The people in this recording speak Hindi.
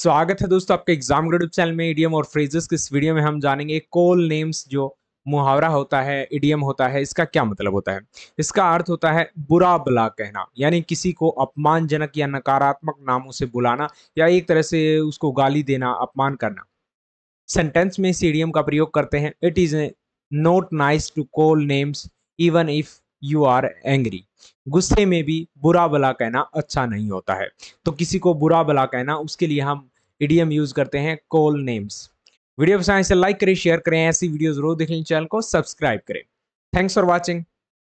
स्वागत है दोस्तों आपके एग्जाम ग्रेडअप चैनल में ईडीएम और फ्रेजेस के इस वीडियो में हम जानेंगे कोल नेम्स जो मुहावरा होता है ईडीएम होता है इसका क्या मतलब होता है इसका अर्थ होता है बुरा भला कहना यानी किसी को अपमानजनक या नकारात्मक नामों से बुलाना या एक तरह से उसको गाली देना अपमान करना सेंटेंस में इस ईडीएम का प्रयोग करते हैं it is not nice to call names even if you are angry गुस्से में भी बुरा भला कहना अच्छा नहीं होता है तो किसी को बुरा भला कहना उसके लिए हम इडियम यूज़ करते हैं कॉल नेम्स वीडियो पसंद से लाइक करें शेयर करें ऐसी वीडियो जरूर देखें चैनल को सब्सक्राइब करें थैंक्स फॉर वॉचिंग